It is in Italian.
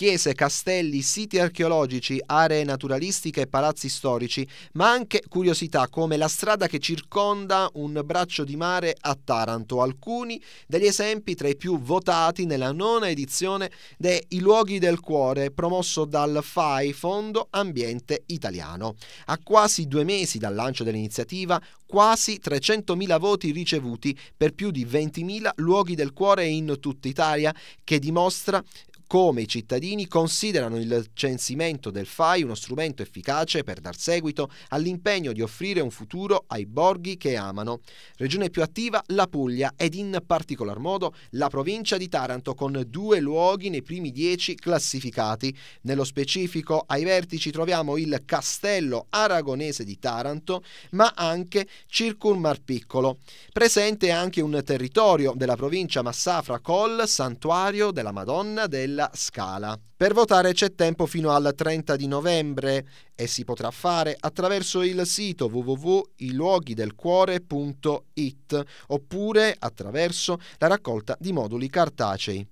chiese, castelli, siti archeologici, aree naturalistiche e palazzi storici, ma anche curiosità come la strada che circonda un braccio di mare a Taranto, alcuni degli esempi tra i più votati nella nona edizione de I luoghi del cuore, promosso dal FAI, Fondo Ambiente Italiano. A quasi due mesi dal lancio dell'iniziativa, quasi 300.000 voti ricevuti per più di 20.000 luoghi del cuore in tutta Italia, che dimostra come i cittadini considerano il censimento del FAI uno strumento efficace per dar seguito all'impegno di offrire un futuro ai borghi che amano. Regione più attiva la Puglia ed in particolar modo la provincia di Taranto con due luoghi nei primi dieci classificati. Nello specifico ai vertici troviamo il Castello Aragonese di Taranto ma anche Circunmar Piccolo. Presente anche un territorio della provincia Massafra col Santuario della Madonna del della Scala. Per votare c'è tempo fino al 30 di novembre e si potrà fare attraverso il sito www.iluoghidelcuore.it oppure attraverso la raccolta di moduli cartacei.